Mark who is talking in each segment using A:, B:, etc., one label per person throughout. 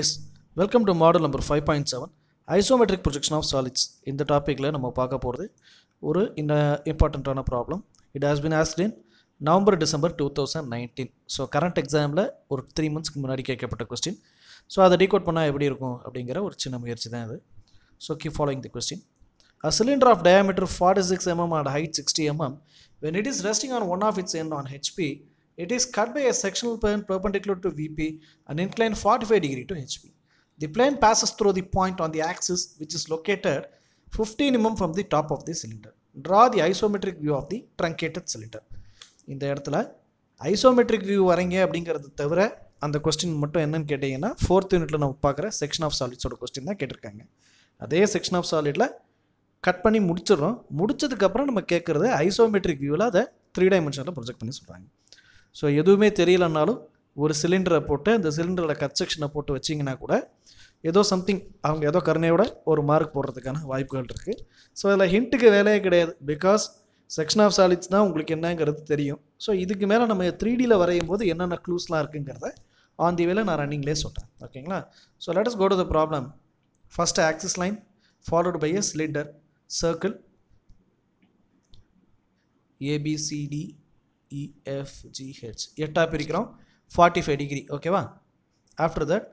A: S welcome to model number five point seven isometric projection of solids இந்த டாப்பிக்கில் நம்ம பார்க்க போகிறது ஒரு இந்த இம்பார்ட்டண்ட்டான problem it has been asked in November December two thousand nineteen so current எக்ஸாமில் ஒரு த்ரீ மந்த்ஸ்க்கு முன்னாடி கேட்கப்பட்ட கொஸ்டின் ஸோ அதை டீகோட் பண்ணால் எப்படி இருக்கும் அப்படிங்கிற ஒரு சின்ன முயற்சி தான் அது so keep following the question a cylinder of diameter forty six mm and height sixty mm when it is resting on one of its end on HP It is cut by a sectional plane perpendicular to VP and inclined 45 degree to HP. The plane passes through the point on the axis which is located 15 mm from the top of the cylinder. Draw the isometric view of the truncated cylinder. In the இந்த இடத்துல isometric view வரீங்க அப்படிங்கிறது தவிர அந்த question மட்டும் என்னன்னு கேட்டிங்கன்னா fourth யூனிட்டில் நம்ம பார்க்குற செக்ஷன் ஆஃப் சாலிட்ஸோட கொஸ்டின் தான் கேட்டிருக்காங்க அதே செக்ஷன் ஆஃப் சாலிடில் கட் பண்ணி முடிச்சிடுறோம் முடிச்சதுக்கப்புறம் நம்ம கேட்குறது ஐசோமெட்ரிக் வியூவில் அதை த்ரீ டைமென்ஷனில் ப்ரொஜெக்ட் பண்ணி சொல்கிறாங்க ஸோ எதுவுமே தெரியலன்னாலும் ஒரு சிலிண்டரை போட்டு அந்த சிலிண்டரோட கட் செக்ஷனை போட்டு வச்சிங்கன்னா கூட ஏதோ சம்திங் அவங்க ஏதோ கருணையோட ஒரு மார்க் போடுறதுக்கான வாய்ப்புகள் இருக்குது ஸோ அதில் ஹிண்ட்டுக்கு வேலையே கிடையாது பிகாஸ் செக்ஷன் ஆஃப் சாலிட்ஸ் தான் உங்களுக்கு என்னங்கிறது தெரியும் ஸோ இதுக்கு மேலே நம்ம த்ரீ டியில் வரையும் போது என்னென்ன க்ளூஸ்லாம் இருக்குங்கிறத ஆன் தி வேலை நான் ரன்னிங்லேயே சொல்கிறேன் ஓகேங்களா so let us go to the problem first axis line followed by a cylinder circle ABCD EFGH e எட்டாக பிரிக்கிறோம் ஃபார்ட்டி ஃபைவ் டிகிரி ஓகேவா after that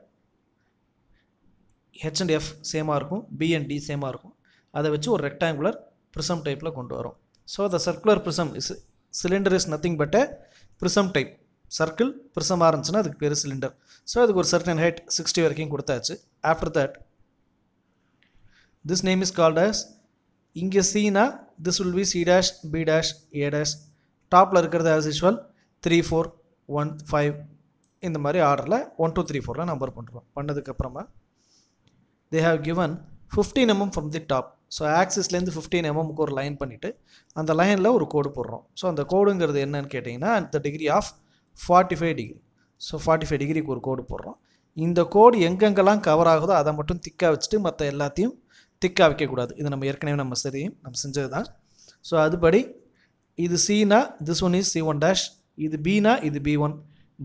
A: H and F சேமாக இருக்கும் பி அண்ட் டி சேமாக இருக்கும் அதை வச்சு ஒரு ரெக்டாங்குலர் ப்ரிசம் டைப்பில் கொண்டு வரும் so the circular prism is cylinder is nothing but a prism type circle ப்ரிசமாக இருந்துச்சுன்னா அதுக்கு பேர் சிலிண்டர் ஸோ அதுக்கு ஒரு சர்டன் ஹைட் சிக்ஸ்டி வரைக்கும் கொடுத்தாச்சு after that this name is called as இங்கே சீனா this will be C dash B dash A dash டாப்பில் இருக்கிறது as usual three four one five இந்த மாதிரி ஆர்டரில் ஒன் டூ த்ரீ ஃபோரில் நம்பர் பண்ணுறோம் பண்ணதுக்கப்புறமா they have given fifteen mm from the top so ஆக்சிஸ்லேருந்து ஃபிஃப்டீன் எம்எம்க்கு ஒரு லைன் பண்ணிவிட்டு அந்த லைனில் ஒரு கோடு போடுறோம் ஸோ அந்த கோடுங்கிறது என்னன்னு கேட்டிங்கன்னா அந்த the degree of forty five degree so forty five டிகிரிக்கு ஒரு கோடு போடுறோம் இந்த கோடு எங்கெங்கெல்லாம் கவர் ஆகுதோ அதை மட்டும் திக்காக வச்சுட்டு மற்ற எல்லாத்தையும் திக்காக வைக்கக்கூடாது இது நம்ம ஏற்கனவே நம்ம சரியும் நம்ம செஞ்சது தான் ஸோ அதுபடி இது சினா this one is C one dash இது பினா இது பி ஒன்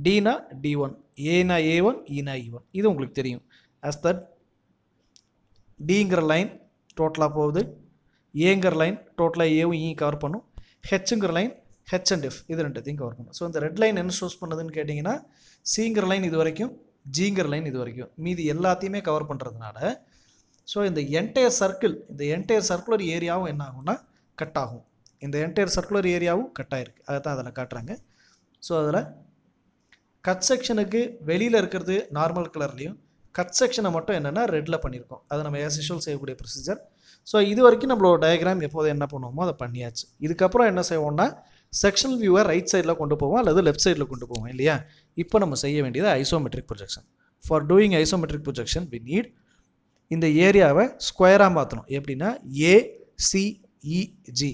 A: டினா டி ஒன் ஏனா ஏ ஒன் ஈனா இ ஒன் இது உங்களுக்கு தெரியும் அஸ் தட் டிங்கிற லைன் டோட்டலாக போகுது ஏங்கிற லைன் டோட்டலாக ஏவும் ஈ கவர் பண்ணும் ஹெச்ங்கிற லைன் ஹெச் அண்ட் எஃப் இது ரெண்டுத்தையும் கவர் பண்ணும் ஸோ இந்த ரெட் லைன் என்ன சூஸ் பண்ணுதுன்னு கேட்டிங்கன்னா சிங்கிற லைன் இது வரைக்கும் ஜிங்கிற லைன் இது வரைக்கும் மீதி எல்லாத்தையுமே கவர் பண்ணுறதுனால ஸோ இந்த என்டையர் சர்க்கிள் இந்த என்டையர் சர்க்குலர் ஏரியாவும் என்ன ஆகும்னா கட் ஆகும் இந்த என்டையர் சர்க்குலர் ஏரியாவும் கட் ஆயிருக்கு அதை தான் அதில் காட்டுறாங்க ஸோ அதில் கட் செக்ஷனுக்கு வெளியில் இருக்கிறது நார்மல் கலர்லேயும் கட் செக்ஷனை மட்டும் என்னென்னா ரெட்டில் பண்ணியிருக்கோம் அதை நம்ம ஏஸ் செய்யக்கூடிய ப்ரொசீஜர் ஸோ இது வரைக்கும் நம்மளோட டயக்ராம் எப்போது என்ன பண்ணுவோமோ அதை பண்ணியாச்சு இதுக்கப்புறம் என்ன செய்வோம்னா செக்ஷனல் வியூவை ரைட் சைடில் கொண்டு போவோம் அல்லது லெஃப்ட் சைடில் கொண்டு போவோம் இல்லையா இப்போ நம்ம செய்ய வேண்டியது isometric projection for doing isometric projection we need இந்த ஏரியாவை ஸ்கொயராக மாற்றணும் எப்படின்னா ஏசிஇஜி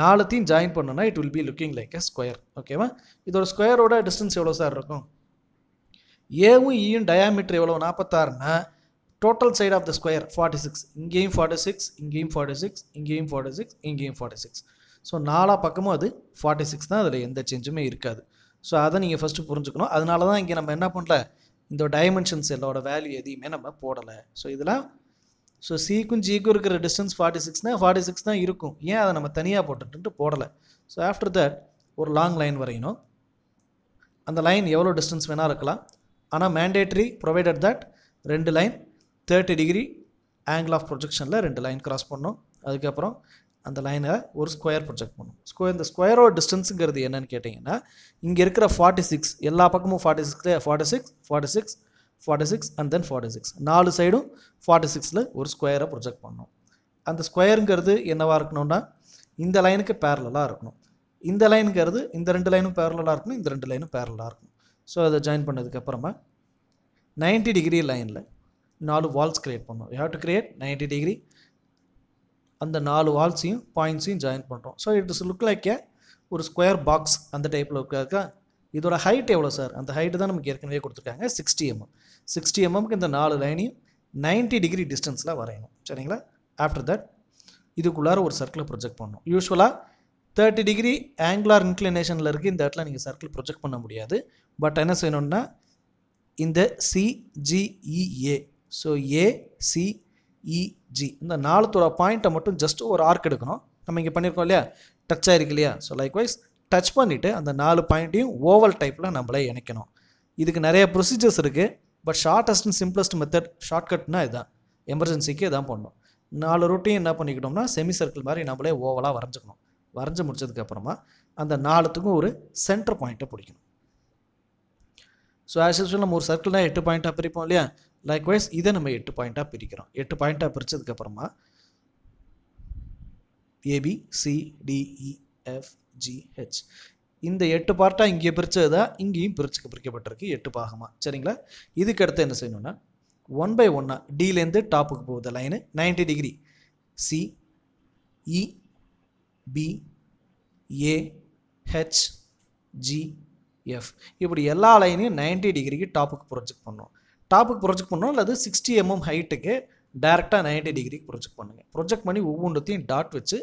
A: நாலுத்தையும் ஜாயின் பண்ணோன்னா it will be looking like a square ஓகேவா இதோட ஸ்கொயரோட டிஸ்டன்ஸ் எவ்வளோ சார் இருக்கும் ஏவும் இயும் டயாமீட்டர் எவ்வளோ நாற்பத்தாறுனா total side of the square forty six இங்கேயும் ஃபார்ட்டி சிக்ஸ் இங்கேயும் ஃபார்ட்டி சிக்ஸ் இங்கேயும் ஃபார்ட்டி சிக்ஸ் இங்கேயும் ஃபார்ட்டி சிக்ஸ் ஸோ நாலா பக்கமும் அது ஃபார்ட்டி சிக்ஸ் தான் அதில் எந்த சேஞ்சுமே இருக்காது ஸோ அதை நீங்கள் ஃபஸ்ட்டு புரிஞ்சுக்கணும் அதனால தான் இங்கே நம்ம என்ன பண்ணல இந்த டைமென்ஷன்ஸ் எல்லோட வேல்யூ எதையுமே நம்ம போடலை ஸோ இதெல்லாம் ஸோ சிக்கும் ஜிக்கும் இருக்கிற டிஸ்டன்ஸ் ஃபார்ட்டி சிக்ஸ்னால் ஃபார்ட்டி சிக்ஸ் தான் இருக்கும் ஏன் அதை நம்ம தனியாக போட்டுட்டு போடலை ஸோ ஆஃப்டர் தட் ஒரு லாங் லைன் வரையணும் அந்த லைன் எவ்வளோ டிஸ்டன்ஸ் வேணால் இருக்கலாம் ஆனால் மேண்டேட்ரி ப்ரொவைடட் தட் ரெண்டு line thirty degree angle of ப்ரொஜெக்ஷனில் ரெண்டு லைன் கிராஸ் பண்ணணும் அதுக்கப்புறம் அந்த லைனை ஒரு ஸ்கொயர் ப்ரொஜெக்ட் பண்ணும் ஸ்கொயர் இந்த ஸ்கொயரோட டிஸ்டன்ஸுங்கிறது என்னென்னு கேட்டிங்கன்னா இங்கே இருக்கிற ஃபார்ட்டி சிக்ஸ் எல்லா பக்கமும் ஃபார்ட்டி சிக்ஸ்லேயே forty six forty six forty six and then forty six நாலு சைடும் ஃபார்ட்டி சிக்ஸில் ஒரு ஸ்கொயரை ப்ரொஜெக்ட் பண்ணணும் அந்த ஸ்கொயருங்கிறது என்னவாக இருக்கணும்னா இந்த லைனுக்கு பேரலாக இருக்கணும் இந்த லைனுங்கிறது இந்த ரெண்டு லைனும் பேரலாக இருக்கணும் இந்த ரெண்டு லைனும் பேரலாக இருக்கணும் ஸோ அதை ஜாயின் பண்ணதுக்கப்புறமா நைன்ட்டி டிகிரி லைனில் நாலு வால்ஸ் க்ரியேட் பண்ணோம் you have to create ninety degree அந்த நாலு வால்ஸையும் பாயிண்ட்ஸையும் ஜாயின் பண்ணுறோம் so it is look like a ஒரு ஸ்கொயர் பாக்ஸ் அந்த டைப்பில் இருக்கா இதோட ஹைட் எவ்வளோ சார் அந்த ஹைட்டு தான் நமக்கு ஏற்கனவே கொடுத்துருக்காங்க சிக்ஸ்டி எம்எம் mm. சிக்ஸ்டி எம்எம்க்கு mm இந்த நாலு லைனையும் நைன்ட்டி டிகிரி டிஸ்டன்ஸில் வரையணும் சரிங்களா ஆஃப்டர் தட் இதுக்குள்ளார ஒரு சர்க்கிளை ப்ரொஜெக்ட் பண்ணணும் யூஸ்வலாக தேர்ட்டி டிகிரி ஆங்குலார் இன்க்ளினேஷனில் இருக்குது இந்த இடத்துல நீங்கள் சர்க்கிள் ப்ரொஜெக்ட் பண்ண முடியாது பட் என்ன செய்யணும்னா இந்த சிஜிஇஏ ஸோ ஏசிஇஜி இந்த நாலு பாயிண்ட்டை மட்டும் ஜஸ்ட் ஒரு ஆர்க் எடுக்கணும் நம்ம இங்கே பண்ணியிருக்கோம் இல்லையா டச் ஆகிருக்கு இல்லையா ஸோ லைக்வைஸ் டச் பண்ணிவிட்டு அந்த நாலு பாயிண்ட்டையும் ஓவல் டைப்பில் நம்மளே இணைக்கணும் இதுக்கு நிறைய ப்ரொசீஜர்ஸ் இருக்குது but shortest and simplest method ஷார்ட்கட்னா இதுதான் எமர்ஜென்சிக்கு இதான் பண்ணணும் நாலு ரொட்டையும் என்ன பண்ணிக்கிட்டோம்னா செமி சர்க்கிள் மாதிரி நம்மளே ஓவலாக வரைஞ்சிக்கணும் வரைஞ்சி முடிச்சதுக்கப்புறமா அந்த நாலுத்துக்கும் ஒரு சென்டர் பாயிண்ட்டை பிடிக்கணும் ஸோ ஆஸ் யூஸ்வல் நம்ம ஒரு சர்க்கிள்னா எட்டு பாயிண்ட்டாக பிரிப்போம் இல்லையா லைக் வைஸ் இதை நம்ம எட்டு பாயிண்ட்டாக பிரிக்கிறோம் எட்டு பாயிண்ட்டாக பிரித்ததுக்கப்புறமா ஏபி சிடிஇஎஃப் ஜிஹெச் இந்த எட்டு பார்ட்டாக இங்கே பிரித்தது தான் இங்கேயும் பிரிச்சுக்க பிரிக்கப்பட்டிருக்கு எட்டு பாகமாக சரிங்களா இதுக்கடுத்து என்ன செய்யணும்னா ஒன் பை ஒன்னாக டிலேருந்து டாப்புக்கு போகுது line ninety degree C E B A H G F இப்படி எல்லா லைனையும் நைன்டி டிகிரிக்கு டாப்புக்கு ப்ரொஜெக்ட் பண்ணோம் டாப்புக்கு ப்ரொஜெக்ட் பண்ணோம் அல்லது சிக்ஸ்டி எம்எம் ஹைட்டுக்கு டேரெக்டாக நைன்டி டிகிரிக்கு ப்ரொஜெக்ட் பண்ணுங்கள் ப்ரொஜெக்ட் பண்ணி ஒவ்வொன்றத்தையும் டாட் வச்சு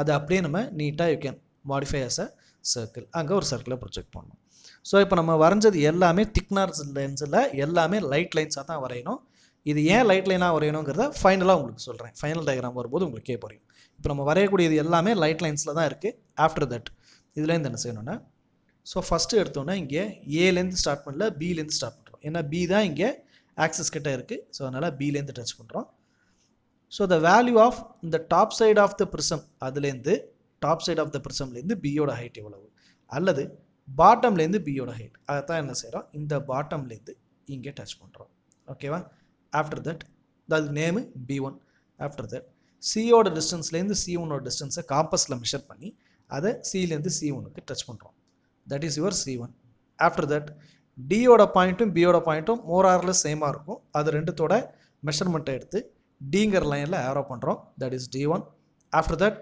A: அதை அப்படியே நம்ம நீட்டாக you can modify as a circle அங்கே ஒரு சர்க்கிளை ப்ரொஜெக்ட் பண்ணணும் ஸோ இப்போ நம்ம வரைஞ்சது எல்லாமே திக்னார் லென்ஸில் எல்லாமே லைட் லைன்ஸாக தான் வரையணும் இது ஏன் லைட் லைனாக வரையணுங்கிறத ஃபைனலாக உங்களுக்கு சொல்கிறேன் ஃபைனல் டயக்ராம் வரும்போது உங்களுக்கே புரியும் இப்போ நம்ம வரையக்கூடியது எல்லாமே லைட் லைன்ஸில் தான் இருக்குது ஆஃப்டர் தட் இதுலேருந்து என்ன செய்யணுன்னா ஸோ ஃபஸ்ட்டு எடுத்தோன்னா இங்கே ஏலேருந்து ஸ்டார்ட் பண்ணல பிலேருந்து ஸ்டார்ட் பண்ணுறோம் ஏன்னா பி தான் இங்கே ஆக்சஸ் கிட்டே இருக்குது ஸோ அதனால் பிலேருந்து டச் பண்ணுறோம் ஸோ த வேல்யூ ஆஃப் இந்த top side of the prism அதுலேருந்து டாப் சைட் ஆஃப் த ப்ரிசம்லேருந்து பியோட ஹைட் எவ்வளவு அல்லது பாட்டம்லேருந்து பியோட ஹைட் அதை தான் என்ன செய்கிறோம் இந்த பாட்டம்லேருந்து இங்கே டச் பண்ணுறோம் ஓகேவா ஆஃப்டர் தட் அது name B one after that சியோட டிஸ்டன்ஸ்லேருந்து சி ஒன்னோட டிஸ்டன்ஸை காம்பஸில் மெஷர் பண்ணி அதை சிலேருந்து சி ஒனுக்கு டச் பண்ணுறோம் that is your C one after that டியோட பாயிண்ட்டும் பியோட பாயிண்ட்டும் மோர் ஆரில் சேமாக இருக்கும் அது ரெண்டுத்தோட மெஷர்மெண்ட்டை எடுத்து டிங்கிற லைனில் ஆரோ பண்ணுறோம் that is D one after that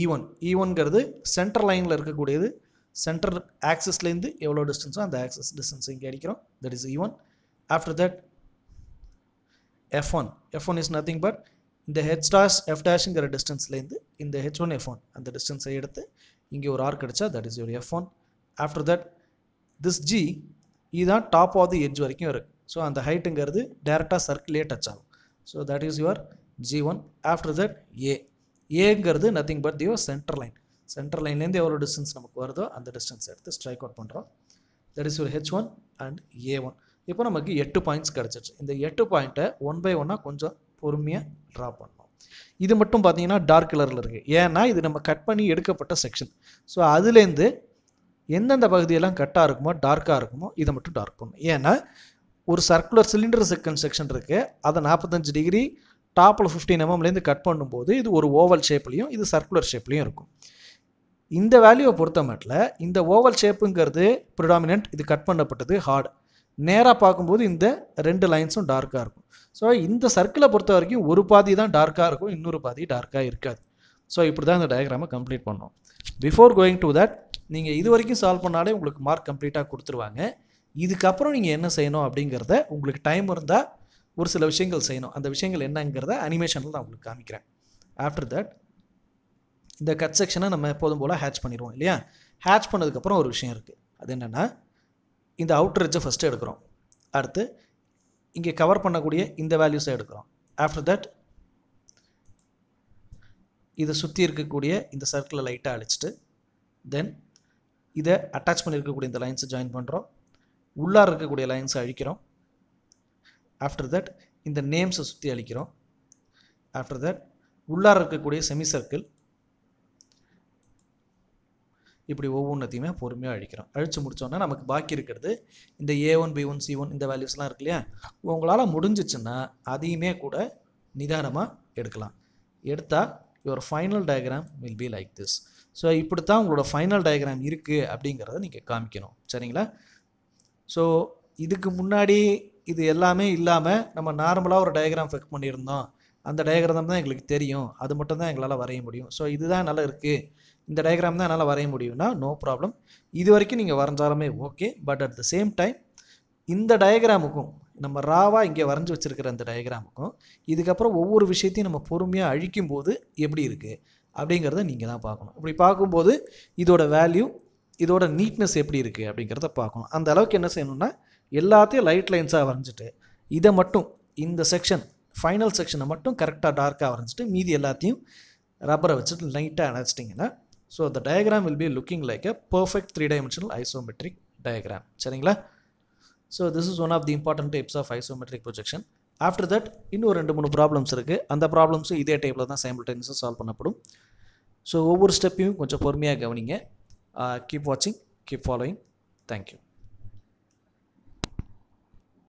A: E one E centre லைனில் இருக்கக்கூடியது சென்டர் ஆக்சஸ்லேருந்து எவ்வளோ டிஸ்டன்ஸோ அந்த ஆக்சஸ் டிஸ்டன்ஸ் இங்கே அடிக்கிறோம் that is even after that F one F one is nothing but இந்த ஹெச் டாஷ் எஃப் டேஷுங்கிற டிஸ்டன்ஸ்லேருந்து இந்த ஹெச் ஒன் எஃப் ஒன் அந்த டிஸ்டன்ஸை எடுத்து இங்கே ஒரு ஆர்க் அடித்தா that is your F one after that this G இதுதான் டாப் ஆஃப் தி எட்ஜ் வரைக்கும் இருக்குது ஸோ அந்த ஹைட்டுங்கிறது டேரெக்டாக சர்க்கிளே டச் ஆகும் so that is your G one after that A ஏங்கிறது nothing but the centre line centre லைன்லேருந்து எவ்வளோ டிஸ்டன்ஸ் நமக்கு வருதோ அந்த டிஸ்டன்ஸ் எடுத்து ஸ்ட்ரைக் அவுட் பண்ணுறோம் that is your H one and A one இப்போ நமக்கு எட்டு பாயிண்ட்ஸ் கிடச்சிருச்சு இந்த எட்டு பாயிண்ட்டை ஒன் பை ஒன்னாக கொஞ்சம் பொறுமையாக ட்ரா பண்ணணும் இது மட்டும் பார்த்தீங்கன்னா டார்க் கலரில் இருக்குது ஏன்னா இது நம்ம கட் பண்ணி எடுக்கப்பட்ட செக்ஷன் ஸோ அதுலேருந்து எந்தெந்த பகுதியெல்லாம் கட்டாக இருக்குமோ டார்க்காக இருக்குமோ இதை மட்டும் டார்க் பண்ணணும் ஏன்னா ஒரு சர்க்குலர் சிலிண்டர் செகண்ட் செக்ஷன் இருக்குது அதை நாற்பத்தஞ்சு டிகிரி டாப்பில் ஃபிஃப்டீன் எம்எம்லேருந்து கட் பண்ணும்போது இது ஒரு ஓவல் ஷேப்லேயும் இது சர்க்குலர் ஷேப்லேயும் இருக்கும் இந்த வேல்யூவை பொறுத்த மட்டில் இந்த ஓவல் ஷேப்புங்கிறது ப்ரிடாமினன்ட் இது கட் பண்ணப்பட்டது ஹார்ட் நேராக பார்க்கும்போது இந்த ரெண்டு லைன்ஸும் டார்க்காக இருக்கும் ஸோ இந்த சர்க்கிளை பொறுத்த வரைக்கும் ஒரு பாதி தான் டார்க்காக இருக்கும் இன்னொரு பாதி டார்க்காக இருக்காது ஸோ இப்படி தான் இந்த டயக்ராமை கம்ப்ளீட் பண்ணோம் பிஃபோர் கோயிங் டு தட் நீங்கள் இது வரைக்கும் சால்வ் பண்ணாலே உங்களுக்கு மார்க் கம்ப்ளீட்டாக கொடுத்துருவாங்க இதுக்கப்புறம் நீங்கள் என்ன செய்யணும் அப்படிங்கிறத உங்களுக்கு டைம் இருந்தால் ஒரு சில விஷயங்கள் செய்யணும் அந்த விஷயங்கள் என்னங்கிறத அனிமேஷனில் நான் உங்களுக்கு காமிக்கிறேன் ஆஃப்டர் தட் இந்த கட் செக்ஷனை நம்ம எப்போதும் போல் ஹேட்ச் பண்ணிடுவோம் இல்லையா ஹேட்ச் பண்ணதுக்கப்புறம் ஒரு விஷயம் இருக்குது அது என்னென்னா இந்த அவுட் எட்ஜை ஃபஸ்ட்டு எடுக்கிறோம் அடுத்து இங்கே கவர் பண்ணக்கூடிய இந்த வேல்யூஸை எடுக்கிறோம் ஆஃப்டர் தட் இதை சுற்றி இருக்கக்கூடிய இந்த சர்க்கிளை லைட்டாக அழிச்சிட்டு தென் இதை அட்டாச் பண்ணியிருக்கக்கூடிய இந்த லைன்ஸை ஜாயின் பண்ணுறோம் உள்ளார் இருக்கக்கூடிய லைன்ஸை அழிக்கிறோம் ஆஃப்டர் தட் இந்த நேம்ஸை சுற்றி அழிக்கிறோம் ஆஃப்டர் தட் உள்ளார இருக்கக்கூடிய செமி சர்க்கிள் இப்படி ஒவ்வொன்றத்தையுமே பொறுமையாக அழிக்கிறோம் அழித்து முடித்தோன்னா நமக்கு பாக்கி இருக்கிறது இந்த A one B one C one இந்த வேல்யூஸ்லாம் இருக்கு இல்லையா உங்களால் முடிஞ்சிச்சுன்னா அதையுமே கூட நிதானமாக எடுக்கலாம் எடுத்தால் your final diagram will be like this so இப்படி தான் உங்களோட ஃபைனல் டயக்ராம் இருக்குது அப்படிங்கிறத நீங்கள் காமிக்கணும் சரிங்களா ஸோ இதுக்கு முன்னாடி இது எல்லாமே இல்லாமல் நம்ம நார்மலாக ஒரு டயக்ராம் ஃபிக் பண்ணியிருந்தோம் அந்த டயக்ராம் தான் எங்களுக்கு தெரியும் அது மட்டும் தான் எங்களால் வரைய முடியும் ஸோ இதுதான் நல்லா இருக்குது இந்த டயக்ராம் தான் என்னால் வரைய முடியும்னா நோ ப்ராப்ளம் இது வரைக்கும் நீங்கள் வரைஞ்சாலுமே okay but at the same time இந்த டயக்ராமுக்கும் நம்ம ராவாக இங்கே வரைஞ்சி வச்சுருக்கிற அந்த டயக்ராமுக்கும் இதுக்கப்புறம் ஒவ்வொரு விஷயத்தையும் நம்ம பொறுமையாக அழிக்கும் போது எப்படி இருக்குது அப்படிங்கிறத நீங்கள் தான் பார்க்கணும் இப்படி பார்க்கும்போது இதோட வேல்யூ இதோட நீட்னஸ் எப்படி இருக்குது அப்படிங்கிறத பார்க்கணும் அந்த அளவுக்கு என்ன செய்யணும்னா எல்லாத்தையும் லைட் லைன்ஸாக வரைஞ்சிட்டு இதை மட்டும் இந்த செக்ஷன் ஃபைனல் செக்ஷனை மட்டும் கரெக்டாக டார்க்காக வரைஞ்சிட்டு மீதி எல்லாத்தையும் ரப்பரை வச்சுட்டு லைட்டாக அணைச்சிட்டிங்கன்னா ஸோ அந்த diagram will be looking like a perfect three dimensional isometric diagram சரிங்களா so this is one of the important types of isometric projection after that இன்னும் ரெண்டு மூணு ப்ராப்ளம்ஸ் இருக்குது அந்த ப்ராப்ளம்ஸும் இதே டைப்பில் தான் சைம்பிள்டேனியஸாக சால்வ் பண்ணப்படும் ஸோ ஒவ்வொரு ஸ்டெப்பையும் கொஞ்சம் பொறுமையாக கவனிங்க கீப் வாட்சிங் கீப் ஃபாலோயிங் தேங்க்யூ